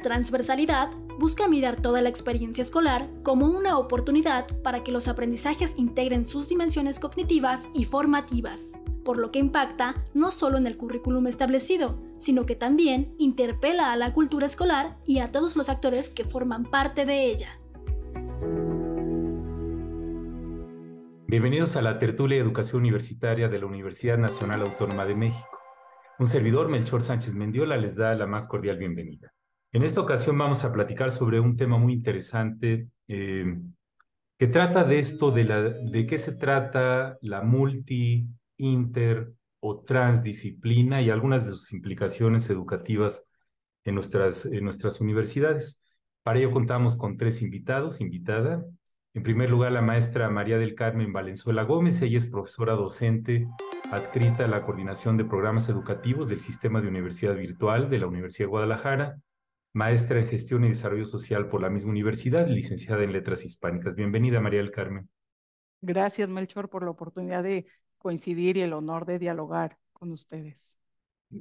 transversalidad busca mirar toda la experiencia escolar como una oportunidad para que los aprendizajes integren sus dimensiones cognitivas y formativas, por lo que impacta no solo en el currículum establecido, sino que también interpela a la cultura escolar y a todos los actores que forman parte de ella. Bienvenidos a la tertulia de educación universitaria de la Universidad Nacional Autónoma de México. Un servidor, Melchor Sánchez Mendiola, les da la más cordial bienvenida. En esta ocasión vamos a platicar sobre un tema muy interesante eh, que trata de esto, de, qué se trata la multi, inter o transdisciplina y algunas de sus implicaciones educativas en nuestras, en nuestras universidades. Para ello contamos con tres invitados, invitada. En primer lugar, la maestra María del Carmen Valenzuela Gómez. Ella es profesora docente adscrita a la coordinación de programas educativos del Sistema de Universidad Virtual de la Universidad de Guadalajara maestra en Gestión y Desarrollo Social por la misma universidad, licenciada en Letras Hispánicas. Bienvenida, María del Carmen. Gracias, Melchor, por la oportunidad de coincidir y el honor de dialogar con ustedes.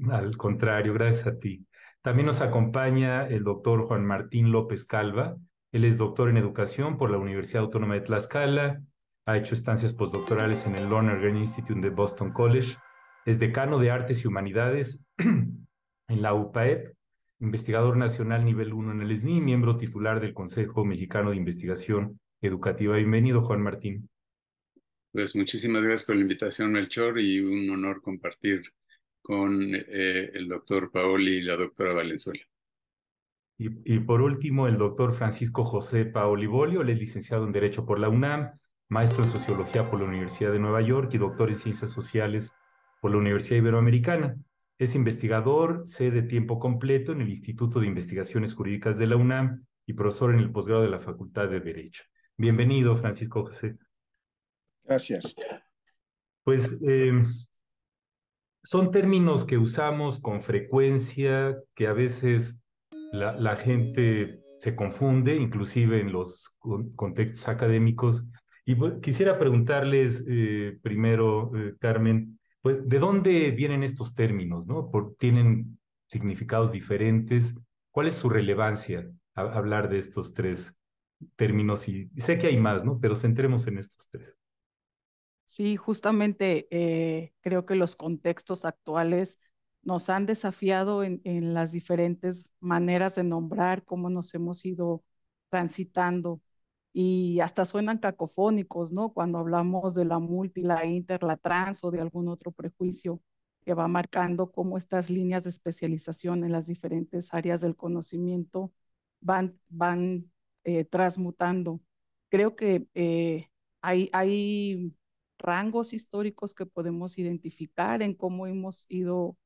Al contrario, gracias a ti. También nos acompaña el doctor Juan Martín López Calva. Él es doctor en educación por la Universidad Autónoma de Tlaxcala, ha hecho estancias postdoctorales en el Lonergan Institute de Boston College, es decano de Artes y Humanidades en la UPAEP investigador nacional nivel 1 en el SNI, miembro titular del Consejo Mexicano de Investigación Educativa. Bienvenido, Juan Martín. Pues muchísimas gracias por la invitación, Melchor, y un honor compartir con eh, el doctor Paoli y la doctora Valenzuela. Y, y, por último, el doctor Francisco José Paoli Bolio, él es licenciado en Derecho por la UNAM, maestro en Sociología por la Universidad de Nueva York y doctor en Ciencias Sociales por la Universidad Iberoamericana. Es investigador, sede de tiempo completo en el Instituto de Investigaciones Jurídicas de la UNAM y profesor en el posgrado de la Facultad de Derecho. Bienvenido, Francisco José. Gracias. Pues eh, son términos que usamos con frecuencia, que a veces la, gente se confunde, inclusive en los contextos académicos. Y pues, quisiera preguntarles eh, primero, eh, Carmen, pues, ¿de dónde vienen estos términos? ¿no? Por, ¿Tienen significados diferentes? ¿Cuál es su relevancia hablar de estos tres términos? Y, sé que hay más, ¿no? Pero centremos en estos tres. Sí, justamente eh, creo que los contextos actuales nos han desafiado en, las diferentes maneras de nombrar, cómo nos hemos ido transitando y hasta suenan cacofónicos, ¿no? Cuando hablamos de la multi, la inter, la trans o de algún otro prejuicio que va marcando cómo estas líneas de especialización en las diferentes áreas del conocimiento van, van eh, transmutando. Creo que eh, hay, hay rangos históricos que podemos identificar en cómo hemos ido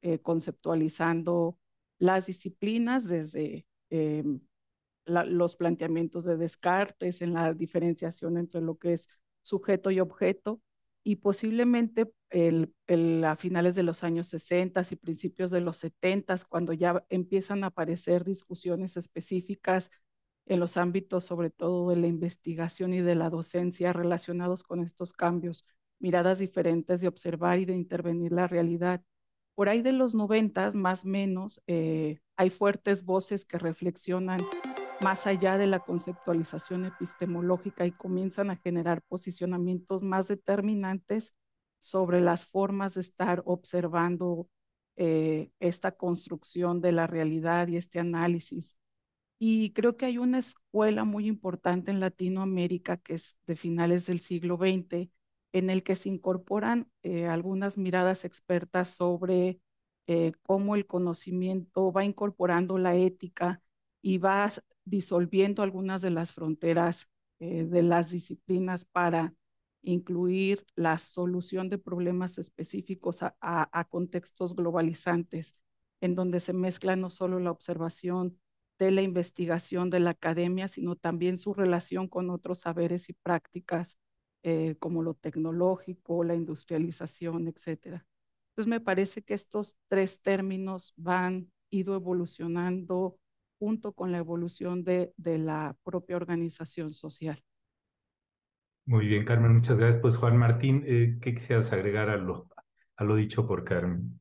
eh, conceptualizando las disciplinas desde em, los planteamientos de Descartes, en la diferenciación entre lo que es sujeto y objeto, y posiblemente el, a finales de los años 60 y principios de los 70, cuando ya empiezan a aparecer discusiones específicas en los ámbitos, sobre todo de la investigación y de la docencia, relacionados con estos cambios, miradas diferentes de observar y de intervenir la realidad. Por ahí de los 90, más o menos, eh, hay fuertes voces que reflexionan más allá de la conceptualización epistemológica y comienzan a generar posicionamientos más determinantes sobre las formas de estar observando eh, esta construcción de la realidad y este análisis. Y creo que hay una escuela muy importante en Latinoamérica que es de finales del siglo XX, en el que se incorporan eh, algunas miradas expertas sobre eh, cómo el conocimiento va incorporando la ética y va disolviendo algunas de las fronteras eh, de las disciplinas para incluir la solución de problemas específicos a, contextos globalizantes, en donde se mezcla no solo la observación de la investigación de la academia, sino también su relación con otros saberes y prácticas eh, como lo tecnológico, la industrialización, etc. Entonces me parece que estos tres términos van ido evolucionando junto con la evolución de, la propia organización social. Muy bien, Carmen, muchas gracias. Pues Juan Martín, eh, ¿qué quisieras agregar a lo, a lo dicho por Carmen?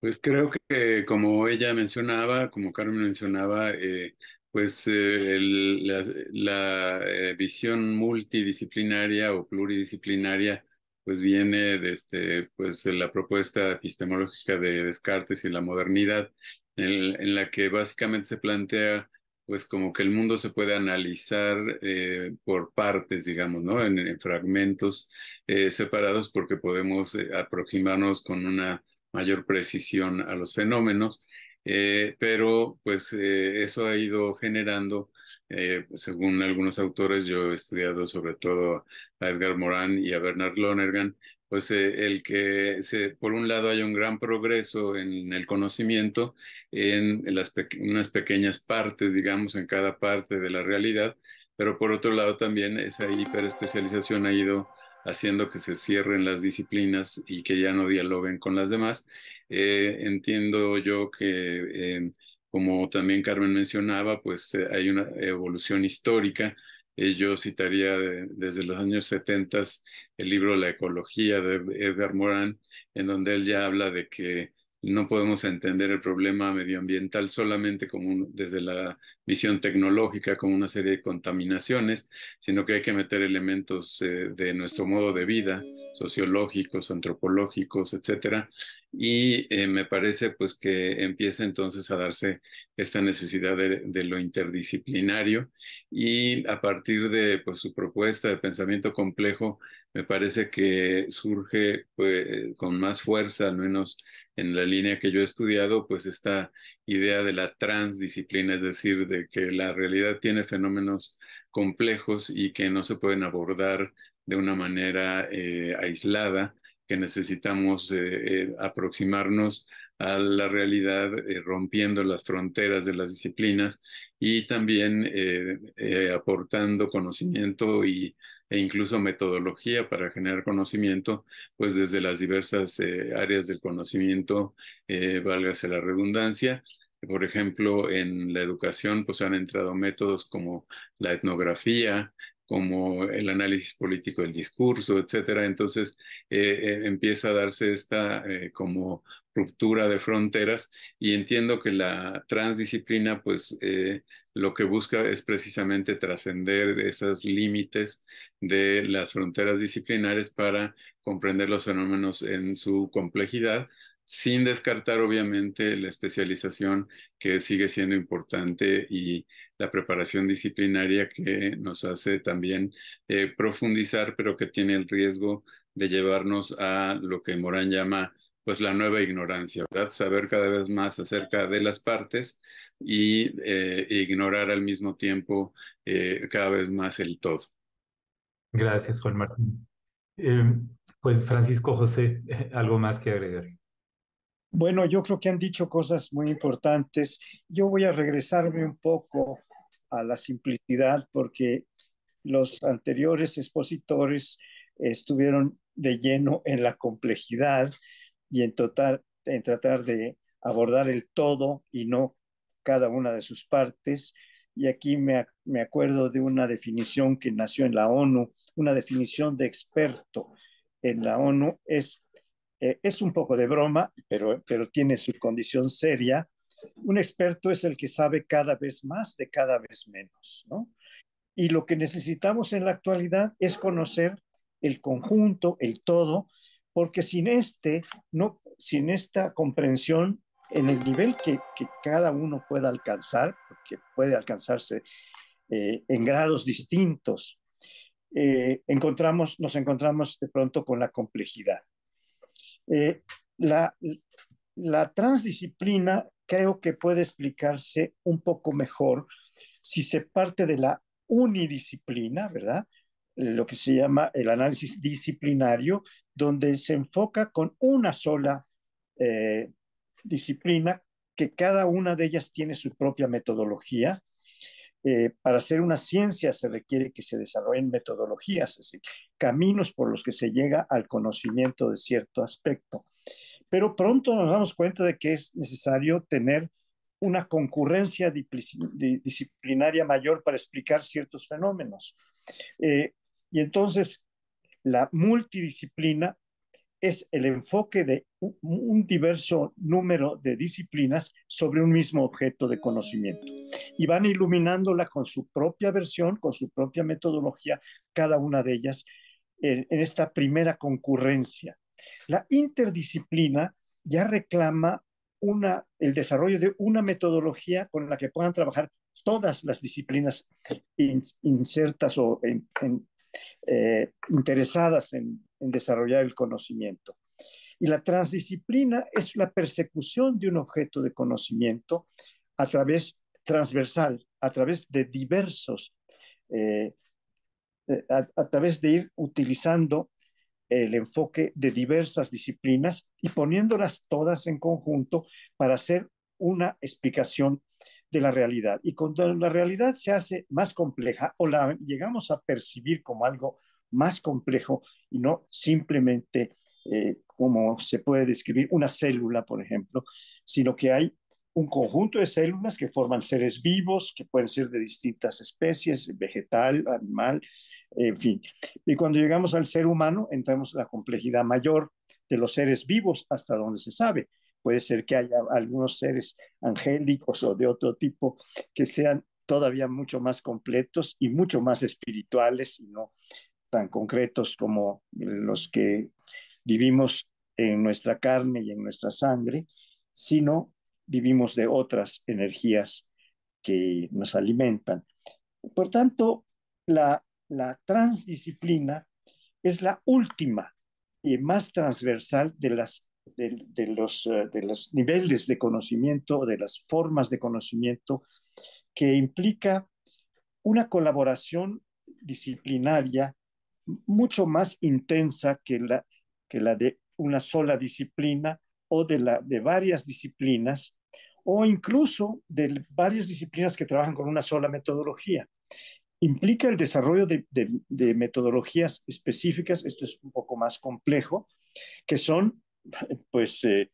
Pues creo que como ella mencionaba, como Carmen mencionaba, eh, pues eh, la, visión multidisciplinaria o pluridisciplinaria pues viene desde este, pues, la propuesta epistemológica de Descartes y la modernidad en, la que básicamente se plantea pues como que el mundo se puede analizar eh, por partes, digamos, ¿no? En, fragmentos eh, separados porque podemos eh, aproximarnos con una mayor precisión a los fenómenos, pero pues eso ha ido generando, según algunos autores, yo he estudiado sobre todo a Edgar Morán y a Bernard Lonergan, pues eh, el que por un lado hay un gran progreso en el conocimiento, en, unas pequeñas partes, digamos, en cada parte de la realidad, pero por otro lado también esa hiperespecialización ha ido haciendo que se cierren las disciplinas y que ya no dialoguen con las demás. Eh, entiendo yo que, eh, como también Carmen mencionaba, pues hay una evolución histórica yo citaría desde los años 70 el libro La ecología de Edgar Moran, en donde él ya habla de que no podemos entender el problema medioambiental solamente como desde la visión tecnológica con una serie de contaminaciones, sino que hay que meter elementos eh, de nuestro modo de vida, sociológicos, antropológicos, etcétera. Y eh, me parece pues que empieza entonces a darse esta necesidad de, lo interdisciplinario y a partir de pues, su propuesta de pensamiento complejo me parece que surge pues, con más fuerza, al menos en la línea que yo he estudiado, pues esta idea de la transdisciplina, es decir, de que la realidad tiene fenómenos complejos y que no se pueden abordar de una manera eh, aislada, que necesitamos eh, eh, aproximarnos a la realidad rompiendo las fronteras de las disciplinas y también aportando conocimiento y e incluso metodología para generar conocimiento, pues desde las diversas eh, áreas del conocimiento, eh, válgase la redundancia. Por ejemplo, en la educación, pues han entrado métodos como la etnografía, como el análisis político del discurso, etcétera. Entonces eh, eh, empieza a darse esta como ruptura de fronteras y entiendo que la transdisciplina pues lo que busca es precisamente trascender esos límites de las fronteras disciplinares para comprender los fenómenos en su complejidad, sin descartar obviamente la especialización que sigue siendo importante y la preparación disciplinaria que nos hace también eh, profundizar, pero que tiene el riesgo de llevarnos a lo que Morán llama pues la nueva ignorancia, ¿verdad? Saber cada vez más acerca de las partes y eh, ignorar al mismo tiempo eh, cada vez más el todo. Gracias, Juan Martín. Em, pues Francisco José, eh, algo más que agregar. Bueno, yo creo que han dicho cosas muy importantes. Yo voy a regresarme un poco a la simplicidad porque los anteriores expositores estuvieron de lleno en la complejidad y en, tratar de abordar el todo y no cada una de sus partes. Y aquí me, acuerdo de una definición que nació en la ONU, una definición de experto en la ONU. Eh, es, un poco de broma, pero, pero tiene su condición seria. Un experto es el que sabe cada vez más de cada vez menos, ¿no? Y lo que necesitamos en la actualidad es conocer el conjunto, el todo, porque sin este, sin esta comprensión en el nivel que, cada uno pueda alcanzar, que puede alcanzarse eh, en grados distintos, eh, nos encontramos de pronto con la complejidad. Eh, la, la transdisciplina creo que puede explicarse un poco mejor si se parte de la unidisciplina, ¿verdad? Lo que se llama el análisis disciplinario, donde se enfoca con una sola eh, disciplina, que cada una de ellas tiene su propia metodología. Eh, para hacer una ciencia se requiere que se desarrollen metodologías, es decir, caminos por los que se llega al conocimiento de cierto aspecto. Pero pronto nos damos cuenta de que es necesario tener una concurrencia disciplinaria mayor para explicar ciertos fenómenos. Eh, y entonces, la multidisciplina es el enfoque de un diverso número de disciplinas sobre un mismo objeto de conocimiento. Y van iluminándola con su propia versión, con su propia metodología, cada una de ellas, en, esta primera concurrencia. La interdisciplina ya reclama una, el desarrollo de una metodología con la que puedan trabajar todas las disciplinas insertas o en, eh, interesadas en, desarrollar el conocimiento. Y la transdisciplina es la persecución de un objeto de conocimiento a través transversal, a través de diversos, eh, eh, a, a, través de ir utilizando el enfoque de diversas disciplinas y poniéndolas todas en conjunto para hacer una explicación de la realidad. Y cuando la realidad se hace más compleja o la llegamos a percibir como algo más complejo y no simplemente eh, como se puede describir una célula, por ejemplo, sino que hay un conjunto de células que forman seres vivos, que pueden ser de distintas especies, vegetal, animal, en fin. Y cuando llegamos al ser humano, entramos en la complejidad mayor de los seres vivos, hasta donde se sabe puede ser que haya algunos seres angélicos o de otro tipo que sean todavía mucho más completos y mucho más espirituales y no tan concretos como los que vivimos en nuestra carne y en nuestra sangre, sino vivimos de otras energías que nos alimentan. Por tanto, la, la transdisciplina es la última y más transversal de las de, los, eh, los niveles de conocimiento, de las formas de conocimiento, que implica una colaboración disciplinaria mucho más intensa que la, que la de una sola disciplina o de, la, de varias disciplinas o incluso de varias disciplinas que trabajan con una sola metodología. Implica el desarrollo de metodologías específicas, esto es un poco más complejo, que son pues eh,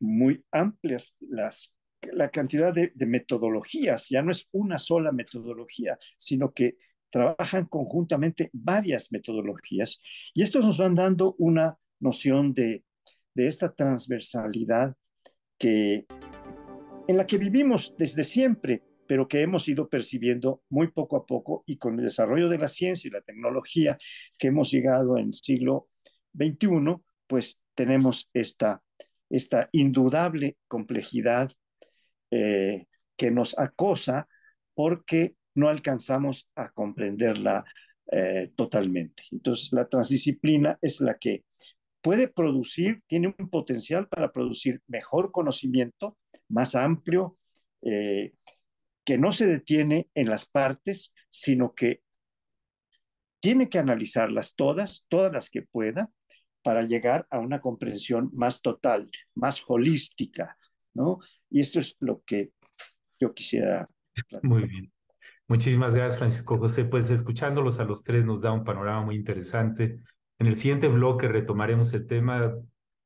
muy amplias las, la cantidad de, metodologías, ya no es una sola metodología, sino que trabajan conjuntamente varias metodologías y estos nos van dando una noción de, de esta transversalidad que, en la que vivimos desde siempre, pero que hemos ido percibiendo muy poco a poco y con el desarrollo de la ciencia y la tecnología que hemos llegado en el siglo 21, pues tenemos esta, esta indudable complejidad eh, que nos acosa porque no alcanzamos a comprenderla eh, totalmente. Entonces, la transdisciplina es la que puede producir, tiene un potencial para producir mejor conocimiento, más amplio, eh, que no se detiene en las partes, sino que tiene que analizarlas todas, todas las que pueda, para llegar a una comprensión más total, más holística, ¿no? Y esto es lo que yo quisiera. Muy bien. Muchísimas gracias, Francisco José. Pues escuchándolos a los tres nos da un panorama muy interesante. En el siguiente bloque retomaremos el tema,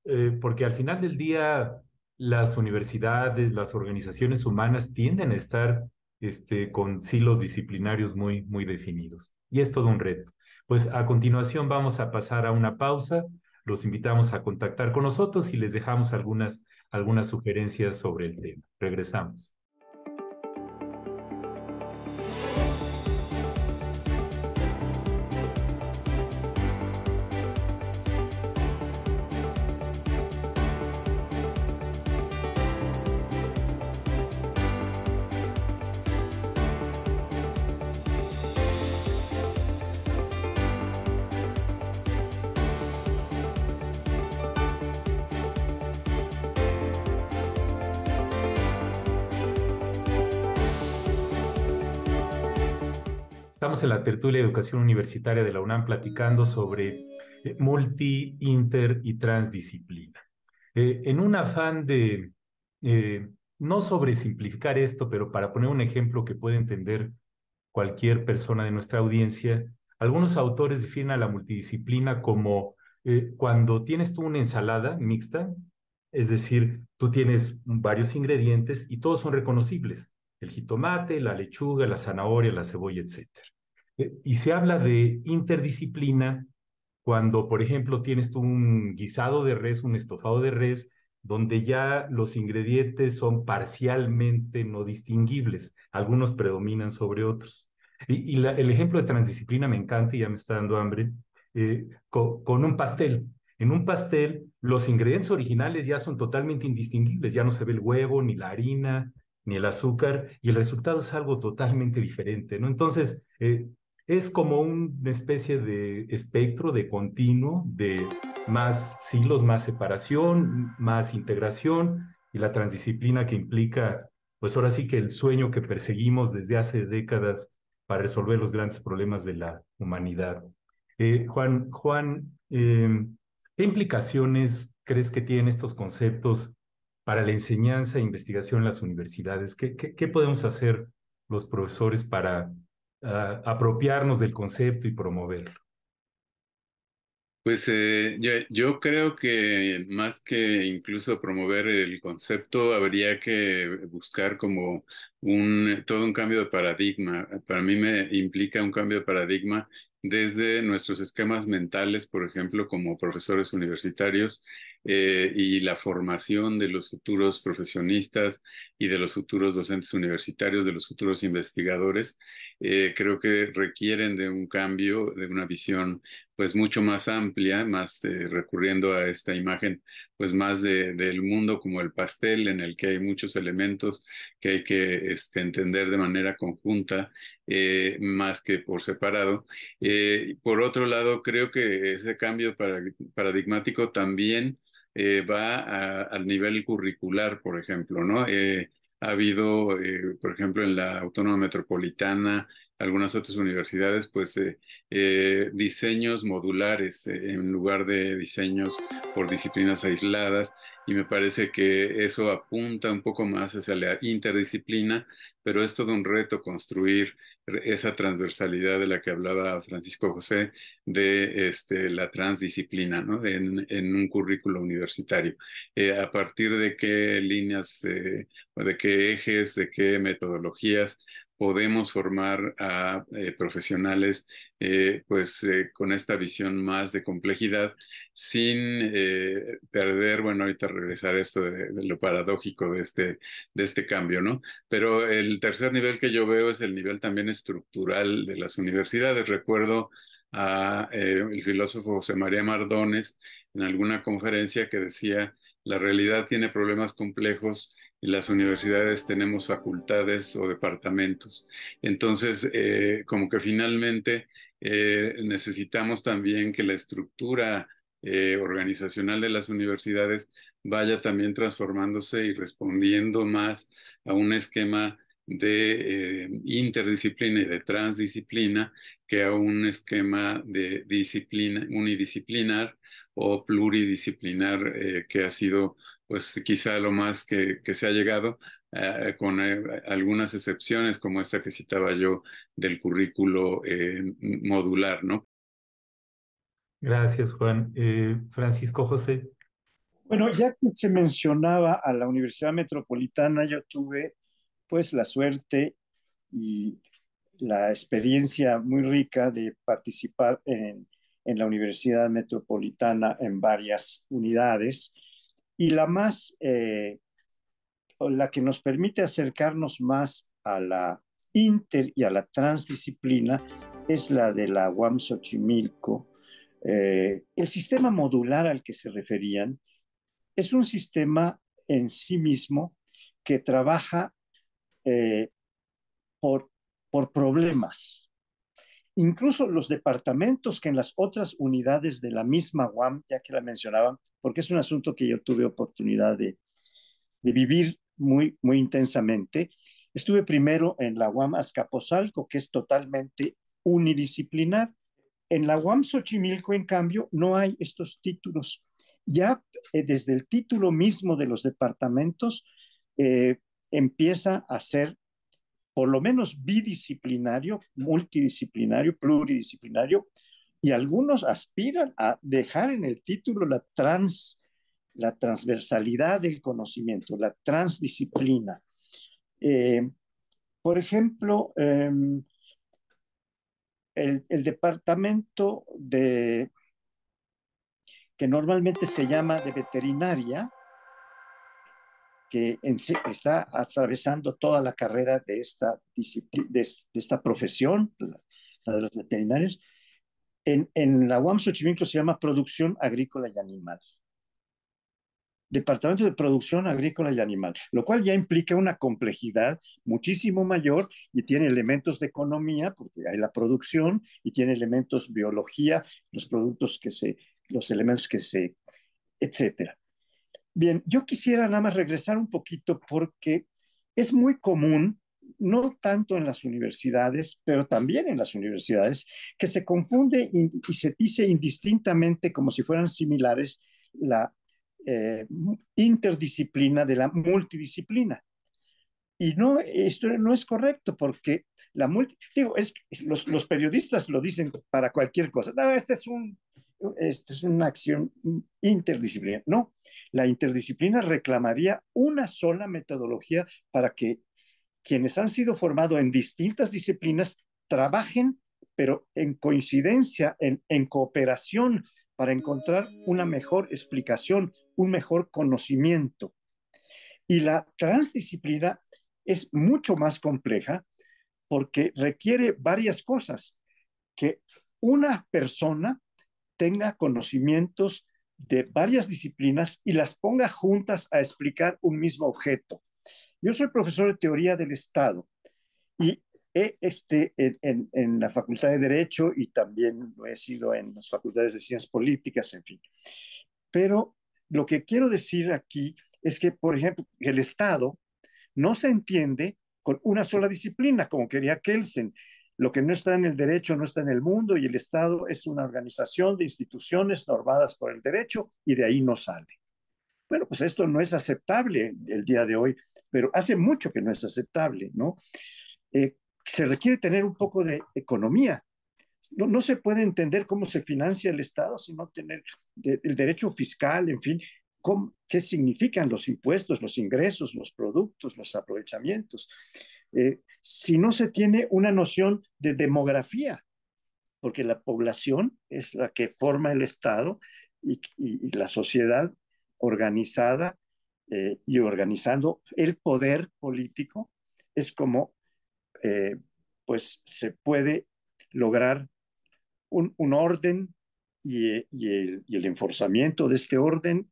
eh, porque al final del día las universidades, las organizaciones humanas tienden a estar este, con silos disciplinarios muy, muy definidos. Y es todo un reto. Pues a continuación vamos a pasar a una pausa los invitamos a contactar con nosotros y les dejamos algunas, algunas sugerencias sobre el tema. Regresamos. en la tertulia de educación universitaria de la UNAM platicando sobre eh, multi, inter y transdisciplina. Eh, en un afán de eh, no sobresimplificar esto, pero para poner un ejemplo que puede entender cualquier persona de nuestra audiencia, algunos autores definen a la multidisciplina como cuando tienes tú una ensalada mixta, es decir, tú tienes varios ingredientes y todos son reconocibles, el jitomate, la lechuga, la zanahoria, la cebolla, etcétera. Eh, y se habla de interdisciplina cuando, por ejemplo, tienes tú un guisado de res, un estofado de res, donde ya los ingredientes son parcialmente no distinguibles, algunos predominan sobre otros. Y, el ejemplo de transdisciplina me encanta y ya me está dando hambre, eh, con, un pastel. En un pastel, los ingredientes originales ya son totalmente indistinguibles, ya no se ve el huevo, ni la harina, ni el azúcar, y el resultado es algo totalmente diferente, ¿no? Entonces, eh, es como una especie de espectro, de continuo, de más siglos, más separación, más integración y la transdisciplina que implica, pues ahora sí que el sueño que perseguimos desde hace décadas para resolver los grandes problemas de la humanidad. Eh, Juan, Juan eh, ¿qué implicaciones crees que tienen estos conceptos para la enseñanza e investigación en las universidades? qué podemos hacer los profesores para apropiarnos del concepto y promoverlo? Pues eh, yo, yo, creo que más que incluso promover el concepto, habría que buscar como un, todo un cambio de paradigma. Para mí me implica un cambio de paradigma desde nuestros esquemas mentales, por ejemplo, como profesores universitarios, eh, y la formación de los futuros profesionistas y de los futuros docentes universitarios, de los futuros investigadores, eh, creo que requieren de un cambio, de una visión pues mucho más amplia, más eh, recurriendo a esta imagen pues más de, del mundo como el pastel en el que hay muchos elementos que hay que este, entender de manera conjunta más que por separado. por otro lado, creo que ese cambio paradigmático también eh, va al nivel curricular, por ejemplo, ¿no? Eh, ha habido, eh, por ejemplo, en la Autónoma Metropolitana, algunas otras universidades, pues diseños modulares en lugar de diseños por disciplinas aisladas y me parece que eso apunta un poco más hacia la interdisciplina, pero es todo un reto construir esa transversalidad de la que hablaba Francisco José, de este, la transdisciplina en, un currículo universitario. Eh, a partir de qué líneas, eh, de qué ejes, de qué metodologías podemos formar a eh, profesionales eh, pues eh, con esta visión más de complejidad sin perder, bueno, ahorita regresar a esto de, lo paradójico de este, de este cambio, ¿no? Pero el tercer nivel que yo veo es el nivel también estructural de las universidades. Recuerdo a el filósofo José María Mardones en alguna conferencia que decía, la realidad tiene problemas complejos y las universidades tenemos facultades o departamentos. Entonces, eh, como que finalmente eh, necesitamos también que la estructura eh, organizacional de las universidades vaya también transformándose y respondiendo más a un esquema de interdisciplina y de transdisciplina que a un esquema de disciplina unidisciplinar o pluridisciplinar que ha sido pues quizá lo más que, se ha llegado, eh, con eh, algunas excepciones como esta que citaba yo del currículo eh, modular, ¿no? Gracias, Juan. Francisco José. Bueno, ya que se mencionaba a la Universidad Metropolitana, yo tuve pues la suerte y la experiencia muy rica de participar en, en la Universidad Metropolitana en varias unidades y la más, eh, la que nos permite acercarnos más a la inter y a la transdisciplina es la de la UAM Xochimilco. Eh, el sistema modular al que se referían es un sistema en sí mismo que trabaja eh, por problemas incluso los departamentos que en las otras unidades de la misma UAM, ya que la mencionaban, porque es un asunto que yo tuve oportunidad de, vivir muy, muy intensamente. Estuve primero en la UAM Azcapotzalco, que es totalmente unidisciplinar. En la UAM Xochimilco, en cambio, no hay estos títulos. Ya eh, desde el título mismo de los departamentos eh, empieza a ser por lo menos bidisciplinario, multidisciplinario, pluridisciplinario, y algunos aspiran a dejar en el título la trans, la transversalidad del conocimiento, la transdisciplina. Eh, por ejemplo, em, el, el, departamento de que normalmente se llama de veterinaria, que está atravesando toda la carrera de esta, de, esta profesión, la de los veterinarios. En, la UAM se llama Producción Agrícola y Animal. Departamento de Producción Agrícola y Animal, lo cual ya implica una complejidad muchísimo mayor y tiene elementos de economía, porque hay la producción, y tiene elementos biología, los productos que se, los elementos que se, etcétera. Bien, yo quisiera nada más regresar un poquito porque es muy común, no tanto en las universidades, pero también en las universidades, que se confunde y se dice indistintamente como si fueran similares la eh, interdisciplina de la multidisciplina. Y no, esto no es correcto porque la multi, digo, es, los, los, periodistas lo dicen para cualquier cosa. No, este es un esta es una acción interdisciplinaria No, la interdisciplina reclamaría una sola metodología para que quienes han sido formados en distintas disciplinas trabajen, pero en coincidencia, en, en cooperación, para encontrar una mejor explicación, un mejor conocimiento. Y la transdisciplina es mucho más compleja porque requiere varias cosas que una persona tenga conocimientos de varias disciplinas y las ponga juntas a explicar un mismo objeto. Yo soy profesor de teoría del Estado y he, este, en, en, la Facultad de Derecho y también lo he sido en las facultades de Ciencias Políticas, en fin. Pero lo que quiero decir aquí es que, por ejemplo, el Estado no se entiende con una sola disciplina, como quería Kelsen. Lo que no está en el derecho no está en el mundo y el Estado es una organización de instituciones normadas por el derecho y de ahí no sale. Bueno, pues esto no es aceptable el día de hoy, pero hace mucho que no es aceptable, ¿no? Eh, se requiere tener un poco de economía. No, se puede entender cómo se financia el Estado sin no tener el derecho fiscal, en fin, qué significan los impuestos, los ingresos, los productos, los aprovechamientos. Eh, si no se tiene una noción de demografía, porque la población es la que forma el Estado y, la sociedad organizada eh, y organizando el poder político es como eh, pues se puede lograr un, orden y, el, y el enforzamiento de este orden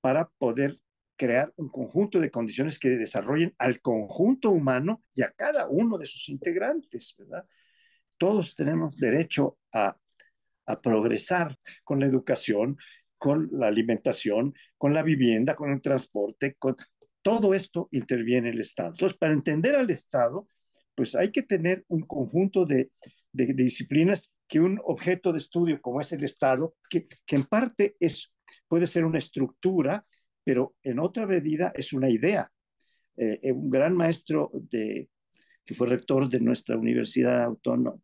para poder crear un conjunto de condiciones que desarrollen al conjunto humano y a cada uno de sus integrantes, ¿verdad? Todos tenemos derecho a, a progresar con la educación, con la alimentación, con la vivienda, con el transporte, con todo esto interviene el Estado. Entonces, para entender al Estado, pues hay que tener un conjunto de, de, disciplinas que un objeto de estudio como es el Estado, que, que en parte es, puede ser una estructura pero en otra medida es una idea. Eh, eh, un gran maestro que fue rector de nuestra Universidad Autónoma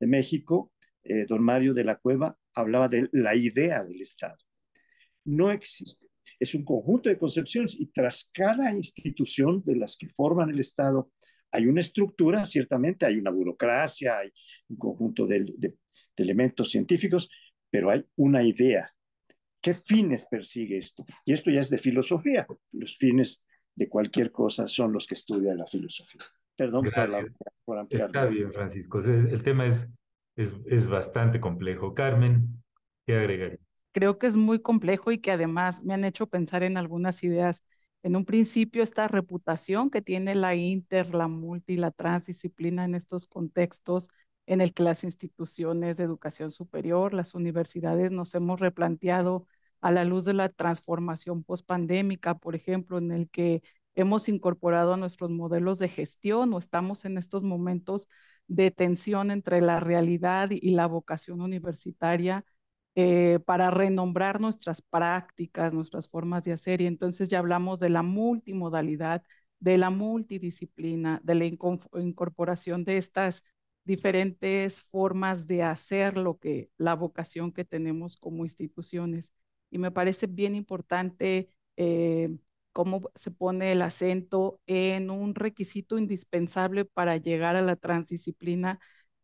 de México, eh, don Mario de la Cueva, hablaba de la idea del Estado. No existe. Es un conjunto de concepciones y tras cada institución de las que forman el Estado hay una estructura, ciertamente, hay una burocracia, hay un conjunto de elementos científicos, pero hay una idea ¿Qué fines persigue esto? Y esto ya es de filosofía. Los fines de cualquier cosa son los que estudia la filosofía. Perdón por, por ampliar. Está bien, Francisco. El tema es, es, es bastante complejo. Carmen, ¿qué agregarías? Creo que es muy complejo y que además me han hecho pensar en algunas ideas. En un principio, esta reputación que tiene la inter, la multi, la transdisciplina en estos contextos en el que las instituciones de educación superior, las universidades, nos hemos replanteado a la luz de la transformación pospandémica, por ejemplo, en el que hemos incorporado a nuestros modelos de gestión o estamos en estos momentos de tensión entre la realidad y la vocación universitaria eh, para renombrar nuestras prácticas, nuestras formas de hacer. Y entonces ya hablamos de la multimodalidad, de la multidisciplina, de la incorporación de estas diferentes formas de hacer lo que la vocación que tenemos como instituciones y me parece bien importante eh, cómo se pone el acento en un requisito indispensable para llegar a la transdisciplina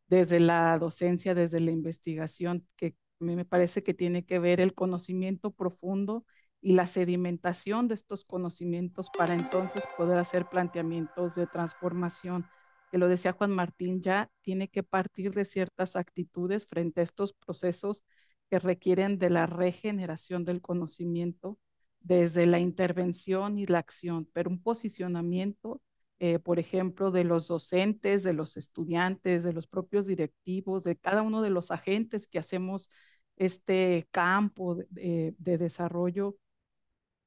desde la docencia, desde la investigación, que me parece que tiene que ver el conocimiento profundo y la sedimentación de estos conocimientos para entonces poder hacer planteamientos de transformación. Que lo decía Juan Martín, ya tiene que partir de ciertas actitudes frente a estos procesos que requieren de la regeneración del conocimiento desde la intervención y la acción, pero un posicionamiento, eh, por ejemplo, de los docentes, de los estudiantes, de los propios directivos, de cada uno de los agentes que hacemos este campo de, eh, desarrollo,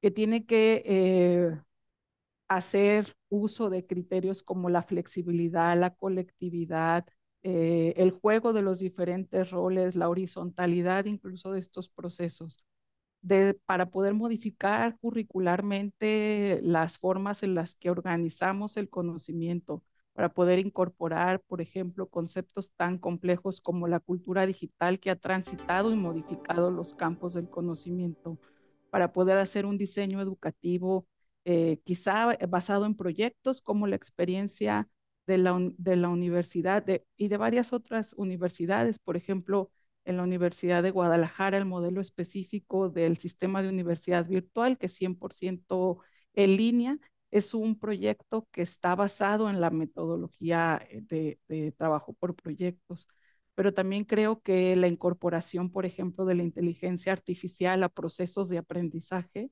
que tiene que eh, hacer uso de criterios como la flexibilidad, la colectividad, eh, el juego de los diferentes roles, la horizontalidad incluso de estos procesos, de, para poder modificar curricularmente las formas en las que organizamos el conocimiento, para poder incorporar, por ejemplo, conceptos tan complejos como la cultura digital que ha transitado y modificado los campos del conocimiento, para poder hacer un diseño educativo eh, quizá basado en proyectos como la experiencia de la, universidad y de varias otras universidades, por ejemplo, en la Universidad de Guadalajara, el modelo específico del sistema de universidad virtual, que es 100% en línea, es un proyecto que está basado en la metodología eh, de trabajo por proyectos pero también creo que la incorporación, por ejemplo, de la inteligencia artificial a procesos de aprendizaje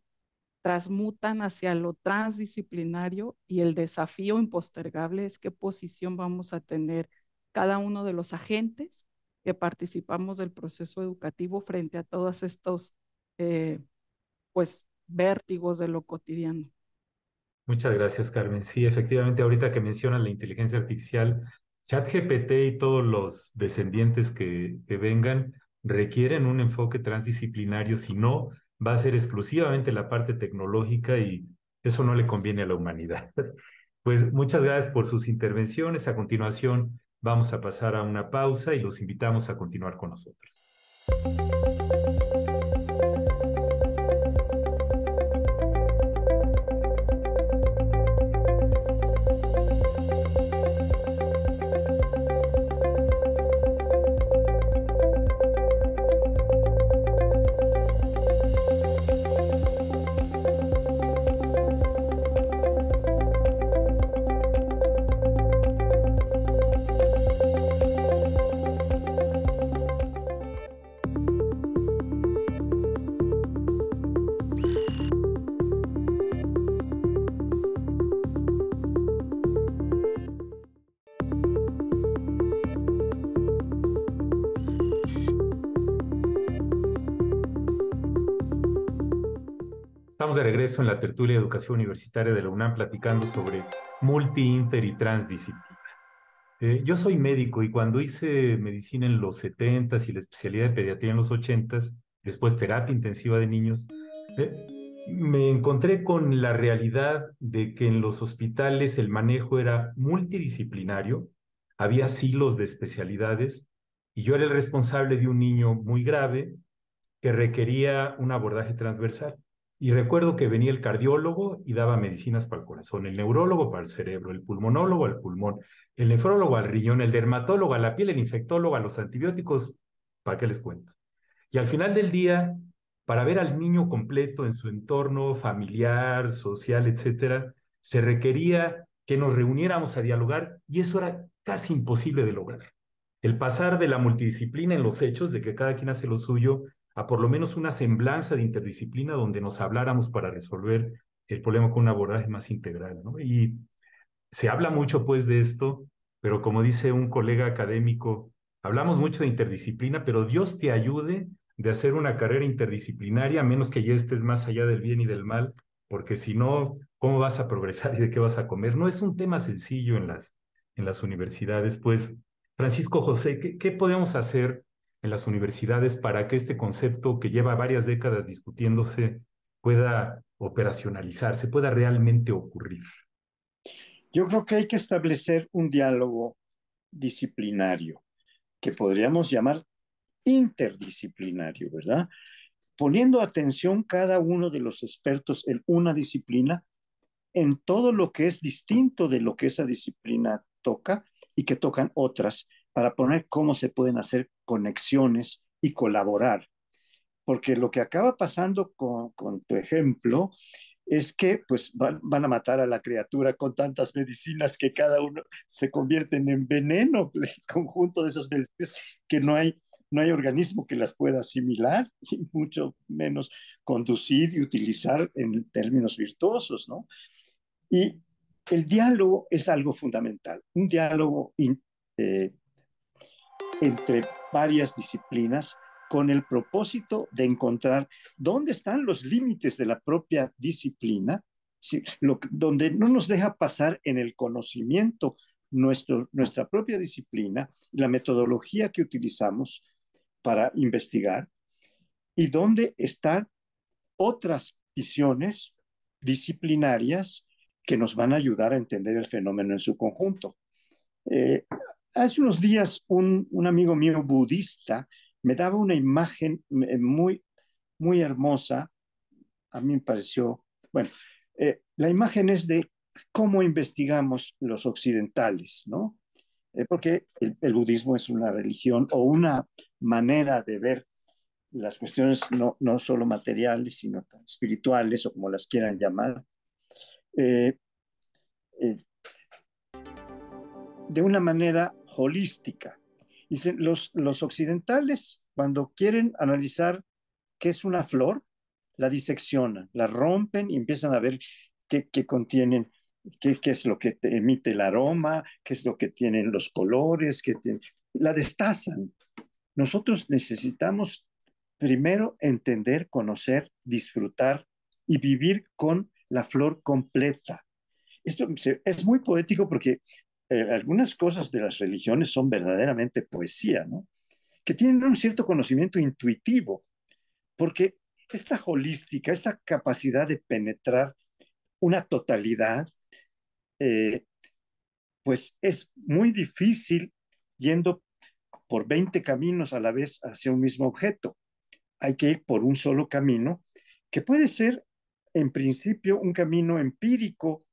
transmutan hacia lo transdisciplinario y el desafío impostergable es qué posición vamos a tener cada uno de los agentes que participamos del proceso educativo frente a todos estos eh, pues vértigos de lo cotidiano. Muchas gracias, Carmen. Sí, efectivamente, ahorita que mencionan la inteligencia artificial, ChatGPT y todos los descendientes que vengan requieren un enfoque transdisciplinario, si no, va a ser exclusivamente la parte tecnológica y eso no le conviene a la humanidad. Pues muchas gracias por sus intervenciones. A continuación vamos a pasar a una pausa y los invitamos a continuar con nosotros. Estamos de regreso en la tertulia de educación universitaria de la UNAM platicando sobre multi, inter y transdisciplina. Eh, yo soy médico y cuando hice medicina en los 70s y la especialidad de pediatría en los 80s, después terapia intensiva de niños, eh, me encontré con la realidad de que en los hospitales el manejo era multidisciplinario, había silos de especialidades y yo era el responsable de un niño muy grave que requería un abordaje transversal. Y recuerdo que venía el cardiólogo y daba medicinas para el corazón, el neurólogo para el cerebro, el pulmonólogo al pulmón, el nefrólogo al riñón, el dermatólogo a la piel, el infectólogo a los antibióticos, ¿para qué les cuento? Y al final del día, para ver al niño completo en su entorno familiar, social, etcétera, se requería que nos reuniéramos a dialogar y eso era casi imposible de lograr. El pasar de la multidisciplina en los hechos, de que cada quien hace lo suyo, a por lo menos una semblanza de interdisciplina donde nos habláramos para resolver el problema con un abordaje más integral. ¿no? Y se habla mucho pues de esto, pero como dice un colega académico, hablamos mucho de interdisciplina, pero Dios te ayude de hacer una carrera interdisciplinaria, a menos que ya estés más allá del bien y del mal, porque si no, ¿cómo vas a progresar y de qué vas a comer? No es un tema sencillo en las, en las universidades. Pues, Francisco José, ¿qué, qué podemos hacer en las universidades para que este concepto que lleva varias décadas discutiéndose pueda operacionalizarse, pueda realmente ocurrir? Yo creo que hay que establecer un diálogo disciplinario, que podríamos llamar interdisciplinario, ¿verdad? Poniendo atención cada uno de los expertos en una disciplina, en todo lo que es distinto de lo que esa disciplina toca y que tocan otras, para poner cómo se pueden hacer conexiones y colaborar. Porque lo que acaba pasando con, tu ejemplo es que pues van, a matar a la criatura con tantas medicinas que cada uno se convierte en veneno, el conjunto de esas medicinas, que no hay, no hay organismo que las pueda asimilar y mucho menos conducir y utilizar en términos virtuosos, ¿no? Y el diálogo es algo fundamental, un diálogo eh, entre varias disciplinas con el propósito de encontrar dónde están los límites de la propia disciplina, si, lo, donde no nos deja pasar en el conocimiento nuestro, nuestra propia disciplina, la metodología que utilizamos para investigar y dónde están otras visiones disciplinarias que nos van a ayudar a entender el fenómeno en su conjunto. Eh, Hace unos días un, amigo mío budista me daba una imagen eh, muy, muy hermosa. A mí me pareció, bueno, eh, la imagen es de cómo investigamos los occidentales, ¿no? Eh, porque el, budismo es una religión o una manera de ver las cuestiones no, no solo materiales, sino espirituales o como las quieran llamar. de una manera holística. Dicen, los, occidentales, cuando quieren analizar qué es una flor, la diseccionan, la rompen y empiezan a ver qué, contienen, qué, es lo que emite el aroma, qué es lo que tienen los colores, la destazan. Nosotros necesitamos primero entender, conocer, disfrutar y vivir con la flor completa. Esto es muy poético porque eh, algunas cosas de las religiones son verdaderamente poesía, que tienen un cierto conocimiento intuitivo, porque esta holística, esta capacidad de penetrar una totalidad, eh, pues es muy difícil yendo por 20 caminos a la vez hacia un mismo objeto. Hay que ir por un solo camino, que puede ser en principio un camino empírico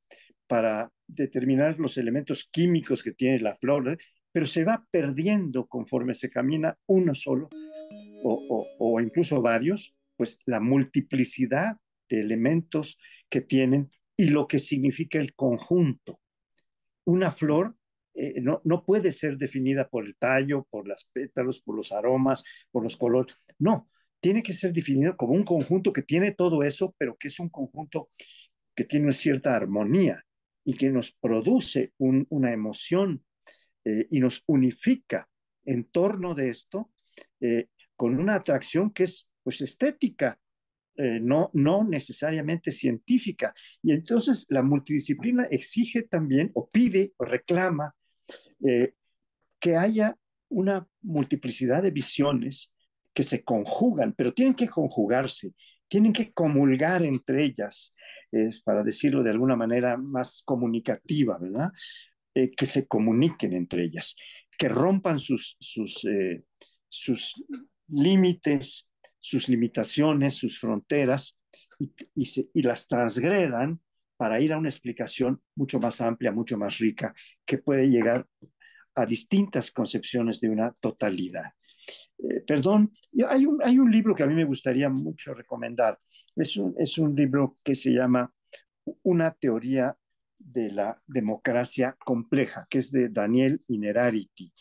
para determinar los elementos químicos que tiene la flor, ¿eh? pero se va perdiendo conforme se camina uno solo o, incluso varios, pues la multiplicidad de elementos que tienen y lo que significa el conjunto. Una flor eh, no, puede ser definida por el tallo, por las pétalos, por los aromas, por los colores. No, tiene que ser definido como un conjunto que tiene todo eso, pero que es un conjunto que tiene una cierta armonía y que nos produce una emoción eh, y nos unifica en torno de esto eh, con una atracción que es pues estética, eh, no, no necesariamente científica. Y entonces la multidisciplina exige también o pide o reclama que haya una multiplicidad de visiones que se conjugan, pero tienen que conjugarse, tienen que comulgar entre ellas, es, para decirlo de alguna manera más comunicativa, ¿verdad? Eh, que se comuniquen entre ellas, que rompan sus, sus, eh, sus límites, sus limitaciones, sus fronteras y, y las transgredan para ir a una explicación mucho más amplia, mucho más rica, que puede llegar a distintas concepciones de una totalidad perdón. Hay un, hay un libro que a mí me gustaría mucho recomendar. Es un, libro que se llama Una teoría de la democracia compleja, que es de Daniel Inerarity,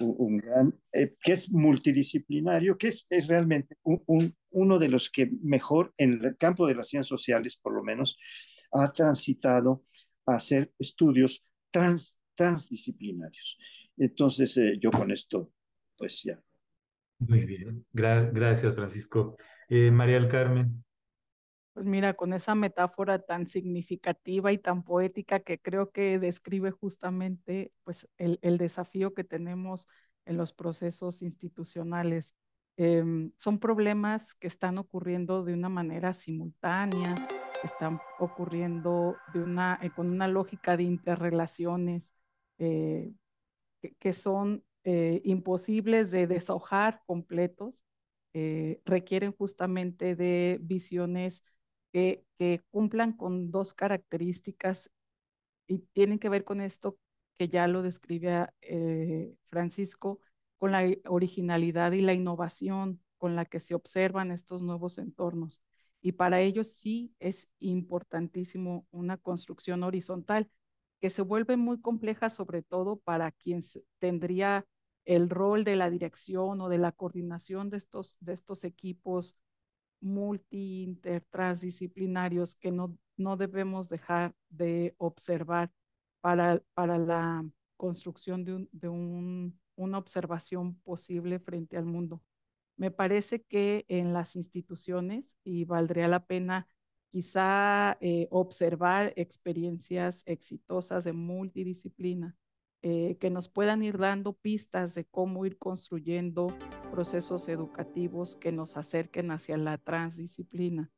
un, gran, eh, que es multidisciplinario, que es, realmente un, uno de los que mejor en el campo de las ciencias sociales, por lo menos, ha transitado a hacer estudios transdisciplinarios. Entonces, eh, yo con esto, pues ya muy bien, gracias Francisco. Eh, María del Carmen. Pues mira, con esa metáfora tan significativa y tan poética que creo que describe justamente pues, el, el desafío que tenemos en los procesos institucionales. Em, son problemas que están ocurriendo de una manera simultánea, están ocurriendo de una, eh, con una lógica de interrelaciones eh, que, que, son eh, imposibles de deshojar completos, eh, requieren justamente de visiones que, cumplan con dos características y tienen que ver con esto que ya lo describe eh, Francisco, con la originalidad y la innovación con la que se observan estos nuevos entornos. Y para ellos sí es importantísimo una construcción horizontal, que se vuelven muy complejas, sobre todo para quien tendría el rol de la dirección o de la coordinación de estos, de estos equipos multi, inter, que no, no debemos dejar de observar para, para la construcción de, de un, una observación posible frente al mundo. Me parece que en las instituciones, y valdría la pena quizá eh, observar experiencias exitosas de multidisciplina eh, que nos puedan ir dando pistas de cómo ir construyendo procesos educativos que nos acerquen hacia la transdisciplina.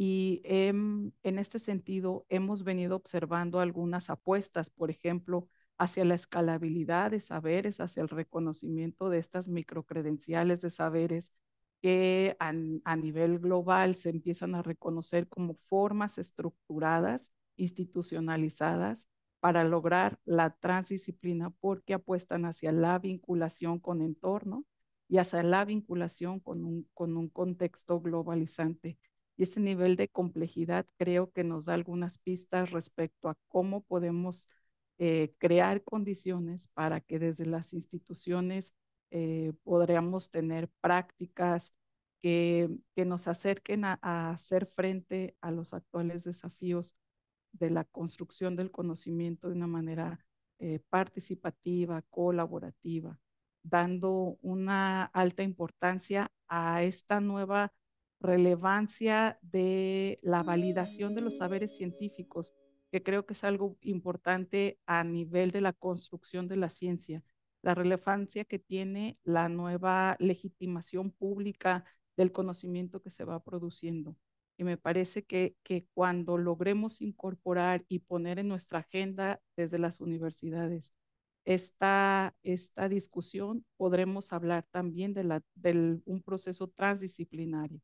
Y en este sentido, hemos venido observando algunas apuestas, por ejemplo, hacia la escalabilidad de saberes, hacia el reconocimiento de estas microcredenciales de saberes que a, nivel global se empiezan a reconocer como formas estructuradas, institucionalizadas, para lograr la transdisciplina porque apuestan hacia la vinculación con entorno y hacia la vinculación con un, con un contexto globalizante. Y ese nivel de complejidad creo que nos da algunas pistas respecto a cómo podemos eh, crear condiciones para que desde las instituciones eh, podríamos tener prácticas que, nos acerquen a, hacer frente a los actuales desafíos de la construcción del conocimiento de una manera eh, participativa, colaborativa, dando una alta importancia a esta nueva relevancia de la validación de los saberes científicos, que creo que es algo importante a nivel de la construcción de la ciencia la relevancia que tiene la nueva legitimación pública del conocimiento que se va produciendo. Y me parece que, que cuando logremos incorporar y poner en nuestra agenda desde las universidades esta, esta discusión, podremos hablar también de, la, un proceso transdisciplinario.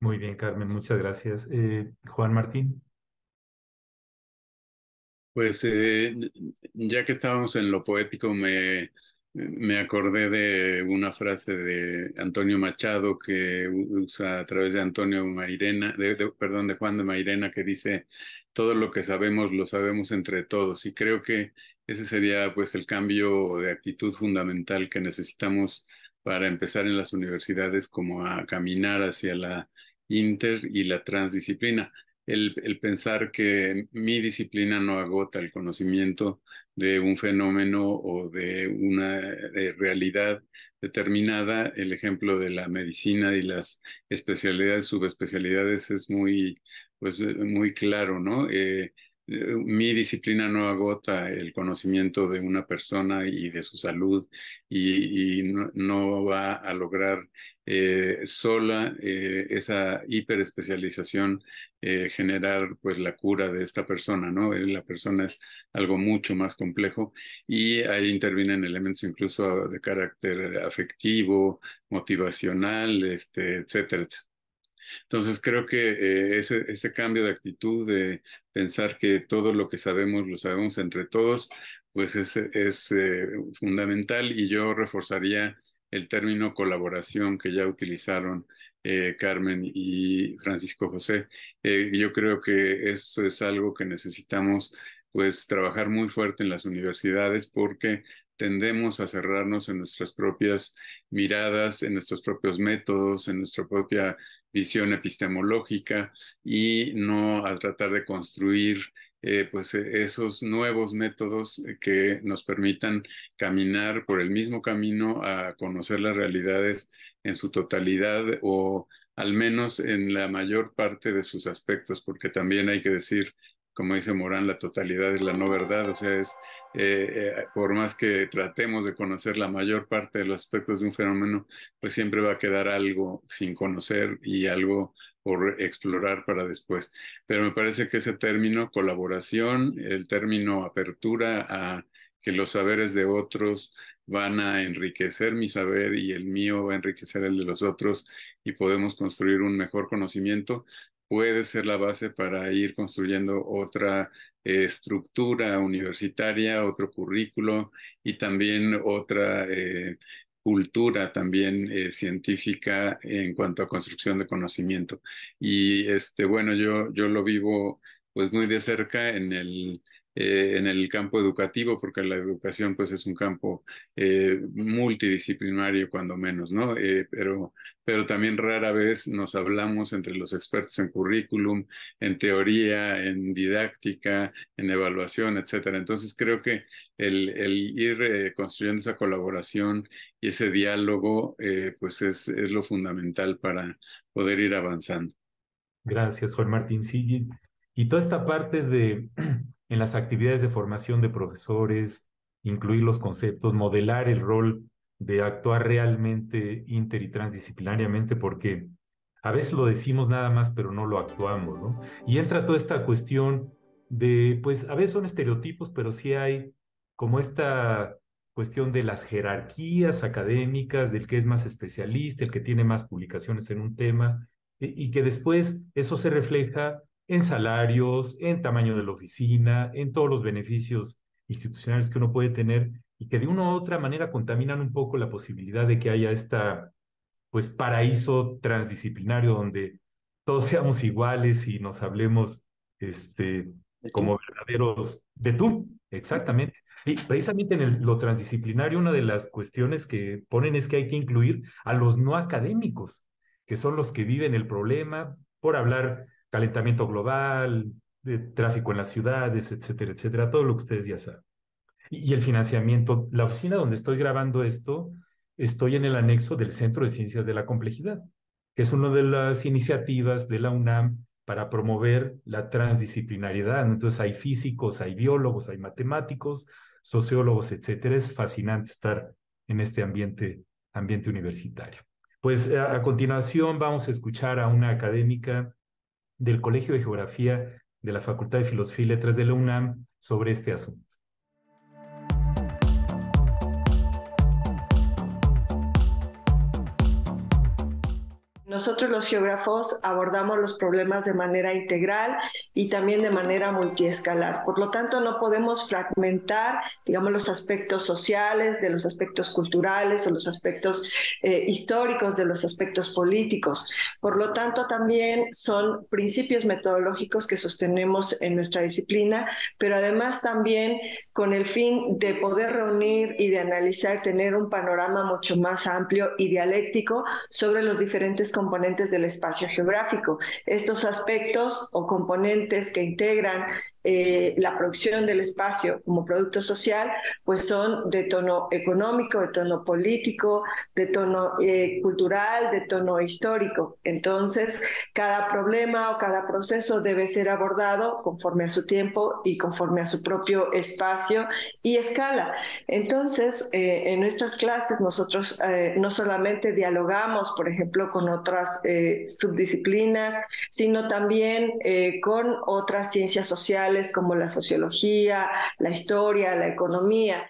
Muy bien, Carmen, muchas gracias. Eh, Juan Martín. Pues eh, ya que estábamos en lo poético, me, me acordé de una frase de Antonio Machado que usa a través de Antonio Mairena, perdón, de Juan de Mairena, que dice, todo lo que sabemos lo sabemos entre todos. Y creo que ese sería pues el cambio de actitud fundamental que necesitamos para empezar en las universidades como a caminar hacia la inter y la transdisciplina el, pensar que mi disciplina no agota el conocimiento de un fenómeno o de una eh, realidad determinada. El ejemplo de la medicina y las especialidades, subespecialidades es muy, pues, eh, muy claro, ¿no? Eh, eh, mi disciplina no agota el conocimiento de una persona y de su salud y, no, va a lograr eh, sola eh, esa hiperespecialización generar pues la cura de esta persona, ¿no? La persona es algo mucho más complejo y ahí intervienen elementos incluso de carácter afectivo, motivacional, este, etcétera. Entonces creo que eh, ese, ese, cambio de actitud de pensar que todo lo que sabemos lo sabemos entre todos, pues es, es eh, fundamental y yo reforzaría el término colaboración que ya utilizaron eh, Carmen y Francisco José. yo creo que eso es algo que necesitamos pues trabajar muy fuerte en las universidades porque tendemos a cerrarnos en nuestras propias miradas, en nuestros propios métodos, en nuestra propia visión epistemológica y no al tratar de construir eh, pues e, esos nuevos métodos eh, que nos permitan caminar por el mismo camino a conocer las realidades en su totalidad o al menos en la mayor parte de sus aspectos, porque también hay que decir como dice Morán, la totalidad es la no verdad, o sea, es, eh, eh, por más que tratemos de conocer la mayor parte de los aspectos de un fenómeno, pues siempre va a quedar algo sin conocer y algo por explorar para después. Pero me parece que ese término colaboración, el término apertura a que los saberes de otros van a enriquecer mi saber y el mío va a enriquecer el de los otros y podemos construir un mejor conocimiento, puede ser la base para ir construyendo otra estructura universitaria, otro currículo y también otra eh, cultura también eh, científica en cuanto a construcción de conocimiento. Y este, bueno, yo, yo lo vivo pues muy de cerca en el eh, en el campo educativo, porque la educación pues es un campo eh, multidisciplinario cuando menos, ¿no? Eh, pero, pero también rara vez nos hablamos entre los expertos en currículum, en teoría, en didáctica, en evaluación, etcétera. Entonces creo que el, el ir construyendo esa colaboración y ese diálogo pues es, es lo fundamental para poder ir avanzando. Gracias, Juan Martín sigue Y toda esta parte de en las actividades de formación de profesores, incluir los conceptos, modelar el rol de actuar realmente inter y transdisciplinariamente, porque a veces lo decimos nada más, pero no lo actuamos, Y entra toda esta cuestión de, pues a veces son estereotipos, pero sí hay como esta cuestión de las jerarquías académicas, del que es más especialista, el que tiene más publicaciones en un tema, y que después eso se refleja en salarios, en tamaño de la oficina, en todos los beneficios institucionales que uno puede tener y que de una u otra manera contaminan un poco la posibilidad de que haya esta pues paraíso transdisciplinario donde todos seamos iguales y nos hablemos este como verdaderos de tú, exactamente. Y precisamente en lo transdisciplinario, una de las cuestiones que ponen es que hay que incluir a los no académicos, que son los que viven el problema, por hablar calentamiento global, de tráfico en las ciudades, etcétera, etcétera, todo lo que ustedes ya saben. Y, el financiamiento, la oficina donde estoy grabando esto, estoy en el anexo del Centro de Ciencias de la Complejidad, que es una de las iniciativas de la UNAM para promover la transdisciplinariedad. Entonces hay físicos, hay biólogos, hay matemáticos, sociólogos, etcétera. Es fascinante estar en este ambiente, ambiente universitario. Pues a continuación vamos a escuchar a una académica del Colegio de Geografía de la Facultad de Filosofía y Letras de la UNAM sobre este asunto. Nosotros los geógrafos abordamos los problemas de manera integral y también de manera multiescalar. Por lo tanto, no podemos fragmentar, digamos, los aspectos sociales, de los aspectos culturales o los aspectos eh, históricos, de los aspectos políticos. Por lo tanto, también son principios metodológicos que sostenemos en nuestra disciplina, pero además también con el fin de poder reunir y de analizar, tener un panorama mucho más amplio y dialéctico sobre los diferentes componentes componentes del espacio geográfico. Estos aspectos o componentes que integran eh, la producción del espacio como producto social, pues son de tono económico, de tono político, de tono eh, cultural, de tono histórico. Entonces, cada problema o cada proceso debe ser abordado conforme a su tiempo y conforme a su propio espacio y escala. Entonces, eh, en nuestras clases nosotros no solamente dialogamos, por ejemplo, con otras subdisciplinas, sino también con otras ciencias sociales, como la sociología, la historia, la economía.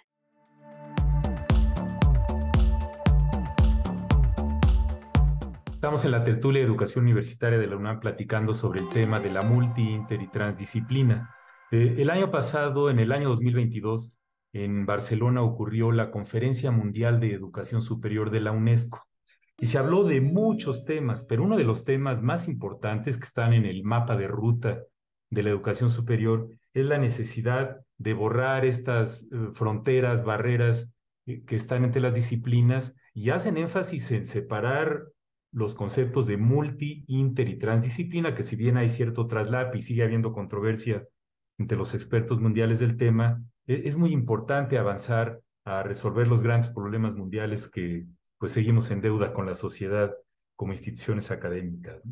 Estamos en la tertulia de Educación Universitaria de la UNAM platicando sobre el tema de la multi, inter y transdisciplina. el año pasado, en el año 2022, en Barcelona ocurrió la Conferencia Mundial de Educación Superior de la UNESCO. Y se habló de muchos temas, pero uno de los temas más importantes que están en el mapa de ruta de la educación superior es la necesidad de borrar estas eh, fronteras, barreras eh, que están entre las disciplinas y hacen énfasis en separar los conceptos de multi, inter y transdisciplina, que si bien hay cierto traslap y sigue habiendo controversia entre los expertos mundiales del tema, e-, es, muy importante avanzar a resolver los grandes problemas mundiales que pues seguimos en deuda con la sociedad como instituciones académicas.